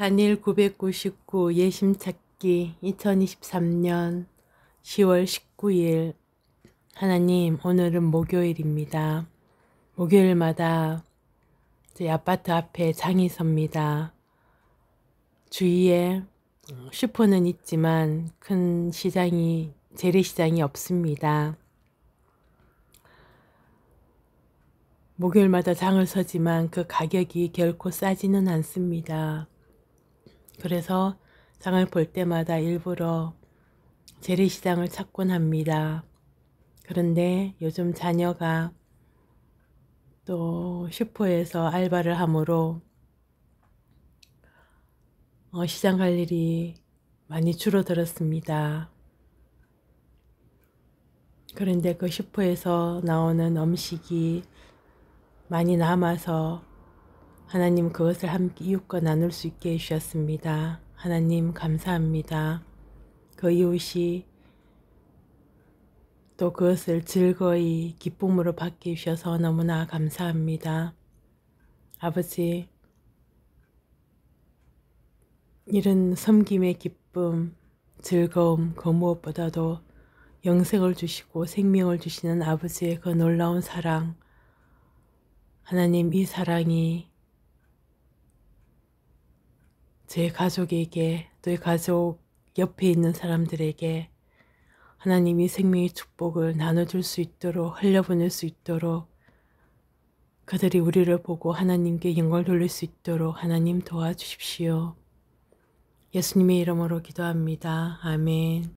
단일 999 예심찾기 2023년 10월 19일 하나님 오늘은 목요일입니다. 목요일마다 제 아파트 앞에 장이 섭니다. 주위에 슈퍼는 있지만 큰 시장이 재래시장이 없습니다. 목요일마다 장을 서지만 그 가격이 결코 싸지는 않습니다. 그래서 장을 볼 때마다 일부러 재래시장을 찾곤 합니다. 그런데 요즘 자녀가 또 슈퍼에서 알바를 하므로 어, 시장 갈 일이 많이 줄어들었습니다. 그런데 그 슈퍼에서 나오는 음식이 많이 남아서 하나님 그것을 함께 이웃과 나눌 수 있게 해주셨습니다. 하나님 감사합니다. 그 이웃이 또 그것을 즐거이 기쁨으로 받게 해주셔서 너무나 감사합니다. 아버지 이런 섬김의 기쁨, 즐거움 그 무엇보다도 영생을 주시고 생명을 주시는 아버지의 그 놀라운 사랑 하나님 이 사랑이 제 가족에게 또 가족 옆에 있는 사람들에게 하나님이 생명의 축복을 나눠줄 수 있도록 흘려보낼 수 있도록 그들이 우리를 보고 하나님께 영광 돌릴 수 있도록 하나님 도와주십시오. 예수님의 이름으로 기도합니다. 아멘